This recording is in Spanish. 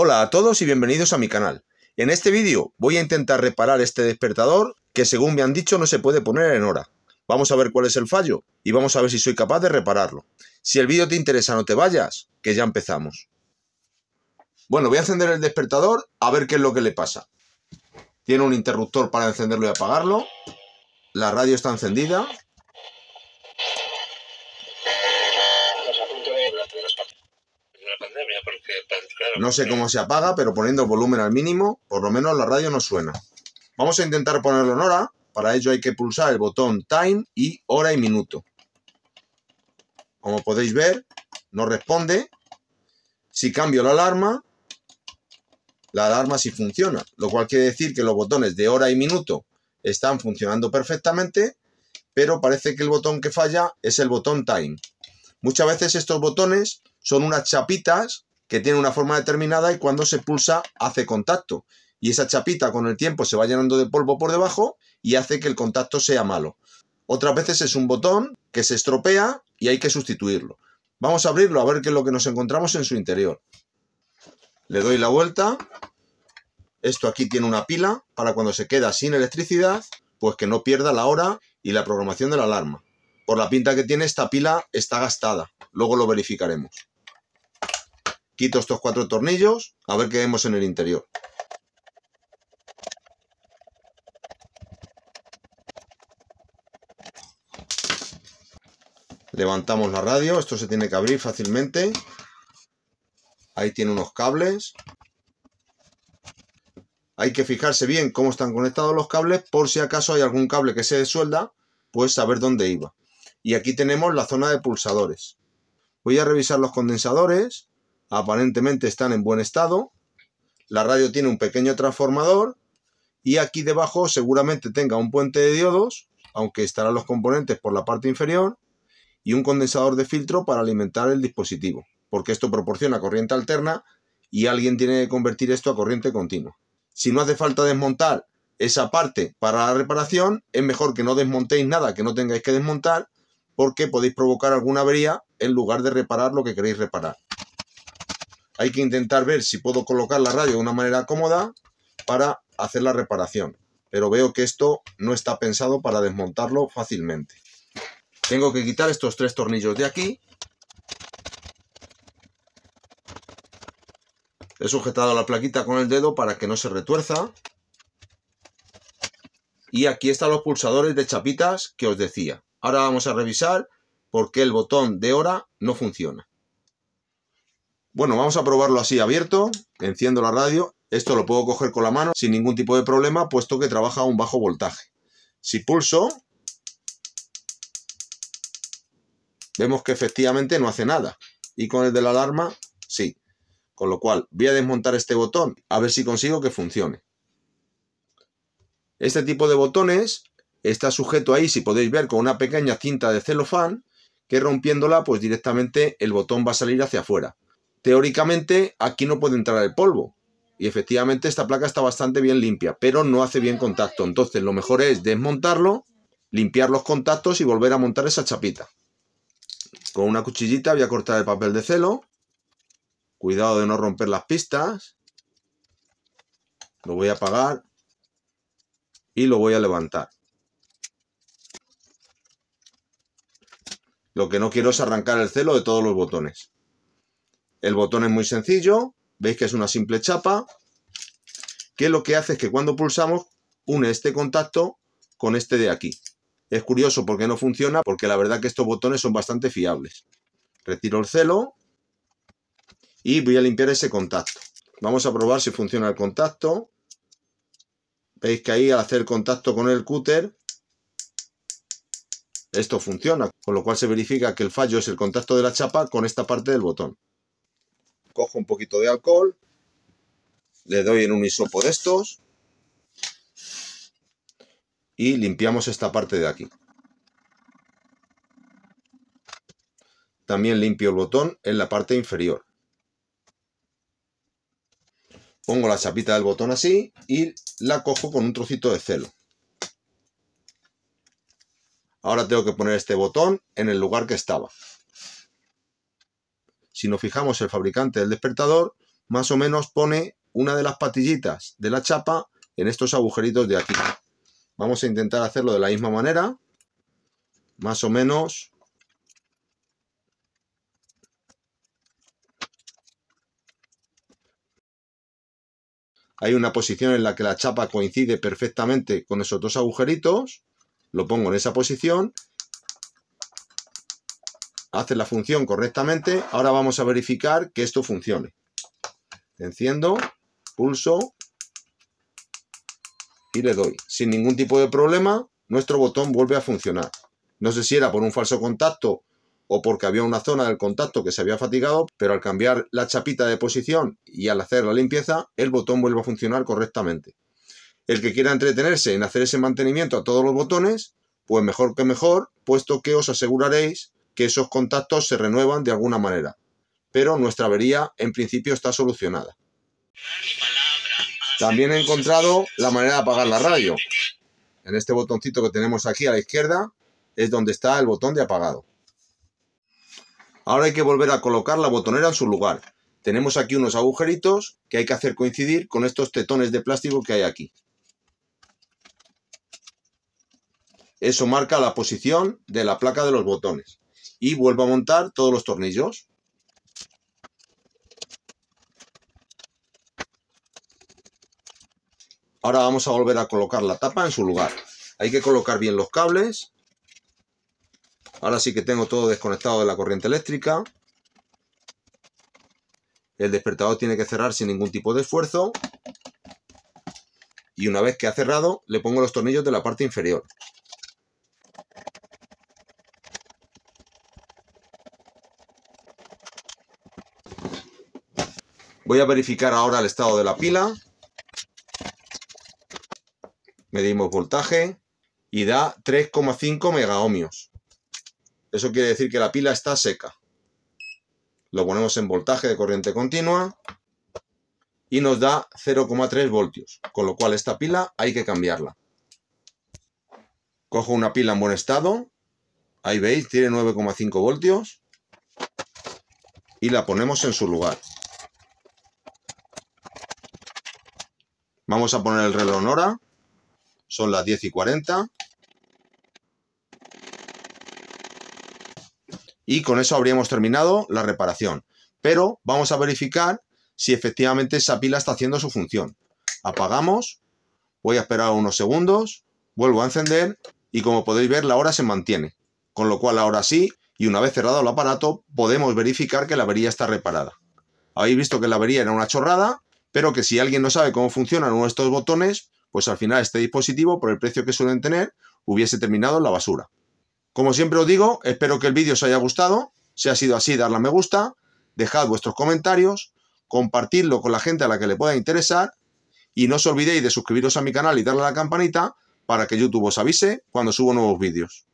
Hola a todos y bienvenidos a mi canal. En este vídeo voy a intentar reparar este despertador que según me han dicho no se puede poner en hora. Vamos a ver cuál es el fallo y vamos a ver si soy capaz de repararlo. Si el vídeo te interesa no te vayas, que ya empezamos. Bueno, voy a encender el despertador a ver qué es lo que le pasa. Tiene un interruptor para encenderlo y apagarlo. La radio está encendida. No sé cómo se apaga, pero poniendo el volumen al mínimo, por lo menos la radio no suena. Vamos a intentar ponerlo en hora. Para ello hay que pulsar el botón Time y hora y minuto. Como podéis ver, no responde. Si cambio la alarma, la alarma sí funciona. Lo cual quiere decir que los botones de hora y minuto están funcionando perfectamente, pero parece que el botón que falla es el botón Time. Muchas veces estos botones son unas chapitas que tiene una forma determinada y cuando se pulsa hace contacto. Y esa chapita con el tiempo se va llenando de polvo por debajo y hace que el contacto sea malo. Otras veces es un botón que se estropea y hay que sustituirlo. Vamos a abrirlo a ver qué es lo que nos encontramos en su interior. Le doy la vuelta. Esto aquí tiene una pila para cuando se queda sin electricidad, pues que no pierda la hora y la programación de la alarma. Por la pinta que tiene, esta pila está gastada. Luego lo verificaremos. Quito estos cuatro tornillos, a ver qué vemos en el interior. Levantamos la radio, esto se tiene que abrir fácilmente. Ahí tiene unos cables. Hay que fijarse bien cómo están conectados los cables por si acaso hay algún cable que se desuelda, pues saber dónde iba. Y aquí tenemos la zona de pulsadores. Voy a revisar los condensadores aparentemente están en buen estado. La radio tiene un pequeño transformador y aquí debajo seguramente tenga un puente de diodos, aunque estarán los componentes por la parte inferior, y un condensador de filtro para alimentar el dispositivo, porque esto proporciona corriente alterna y alguien tiene que convertir esto a corriente continua. Si no hace falta desmontar esa parte para la reparación, es mejor que no desmontéis nada que no tengáis que desmontar, porque podéis provocar alguna avería en lugar de reparar lo que queréis reparar hay que intentar ver si puedo colocar la radio de una manera cómoda para hacer la reparación. Pero veo que esto no está pensado para desmontarlo fácilmente. Tengo que quitar estos tres tornillos de aquí. He sujetado la plaquita con el dedo para que no se retuerza. Y aquí están los pulsadores de chapitas que os decía. Ahora vamos a revisar por qué el botón de hora no funciona. Bueno, vamos a probarlo así abierto, enciendo la radio, esto lo puedo coger con la mano sin ningún tipo de problema, puesto que trabaja a un bajo voltaje. Si pulso, vemos que efectivamente no hace nada. Y con el de la alarma, sí. Con lo cual, voy a desmontar este botón, a ver si consigo que funcione. Este tipo de botones está sujeto ahí, si podéis ver, con una pequeña cinta de celofán, que rompiéndola, pues directamente el botón va a salir hacia afuera. Teóricamente aquí no puede entrar el polvo. Y efectivamente esta placa está bastante bien limpia, pero no hace bien contacto. Entonces lo mejor es desmontarlo, limpiar los contactos y volver a montar esa chapita. Con una cuchillita voy a cortar el papel de celo. Cuidado de no romper las pistas. Lo voy a apagar y lo voy a levantar. Lo que no quiero es arrancar el celo de todos los botones. El botón es muy sencillo, veis que es una simple chapa, que lo que hace es que cuando pulsamos une este contacto con este de aquí. Es curioso porque no funciona, porque la verdad que estos botones son bastante fiables. Retiro el celo y voy a limpiar ese contacto. Vamos a probar si funciona el contacto. Veis que ahí al hacer contacto con el cúter, esto funciona, con lo cual se verifica que el fallo es el contacto de la chapa con esta parte del botón cojo un poquito de alcohol, le doy en un hisopo de estos y limpiamos esta parte de aquí. También limpio el botón en la parte inferior. Pongo la chapita del botón así y la cojo con un trocito de celo. Ahora tengo que poner este botón en el lugar que estaba si nos fijamos el fabricante del despertador, más o menos pone una de las patillitas de la chapa en estos agujeritos de aquí. Vamos a intentar hacerlo de la misma manera, más o menos hay una posición en la que la chapa coincide perfectamente con esos dos agujeritos, lo pongo en esa posición hace la función correctamente. Ahora vamos a verificar que esto funcione. Enciendo, pulso y le doy. Sin ningún tipo de problema, nuestro botón vuelve a funcionar. No sé si era por un falso contacto o porque había una zona del contacto que se había fatigado, pero al cambiar la chapita de posición y al hacer la limpieza, el botón vuelve a funcionar correctamente. El que quiera entretenerse en hacer ese mantenimiento a todos los botones, pues mejor que mejor, puesto que os aseguraréis que esos contactos se renuevan de alguna manera. Pero nuestra avería en principio está solucionada. También he encontrado la manera de apagar la radio. En este botoncito que tenemos aquí a la izquierda es donde está el botón de apagado. Ahora hay que volver a colocar la botonera en su lugar. Tenemos aquí unos agujeritos que hay que hacer coincidir con estos tetones de plástico que hay aquí. Eso marca la posición de la placa de los botones y vuelvo a montar todos los tornillos. Ahora vamos a volver a colocar la tapa en su lugar. Hay que colocar bien los cables. Ahora sí que tengo todo desconectado de la corriente eléctrica. El despertador tiene que cerrar sin ningún tipo de esfuerzo. Y una vez que ha cerrado, le pongo los tornillos de la parte inferior. Voy a verificar ahora el estado de la pila. Medimos voltaje y da 3,5 megaohmios. Eso quiere decir que la pila está seca. Lo ponemos en voltaje de corriente continua y nos da 0,3 voltios, con lo cual esta pila hay que cambiarla. Cojo una pila en buen estado, ahí veis, tiene 9,5 voltios y la ponemos en su lugar. Vamos a poner el reloj en hora. Son las 10 y 40. Y con eso habríamos terminado la reparación. Pero vamos a verificar si efectivamente esa pila está haciendo su función. Apagamos. Voy a esperar unos segundos. Vuelvo a encender. Y como podéis ver, la hora se mantiene. Con lo cual ahora sí, y una vez cerrado el aparato, podemos verificar que la avería está reparada. Habéis visto que la avería era una chorrada, pero que si alguien no sabe cómo funcionan uno de estos botones, pues al final este dispositivo, por el precio que suelen tener, hubiese terminado en la basura. Como siempre os digo, espero que el vídeo os haya gustado. Si ha sido así, darle a me gusta, dejad vuestros comentarios, compartidlo con la gente a la que le pueda interesar y no os olvidéis de suscribiros a mi canal y darle a la campanita para que YouTube os avise cuando subo nuevos vídeos.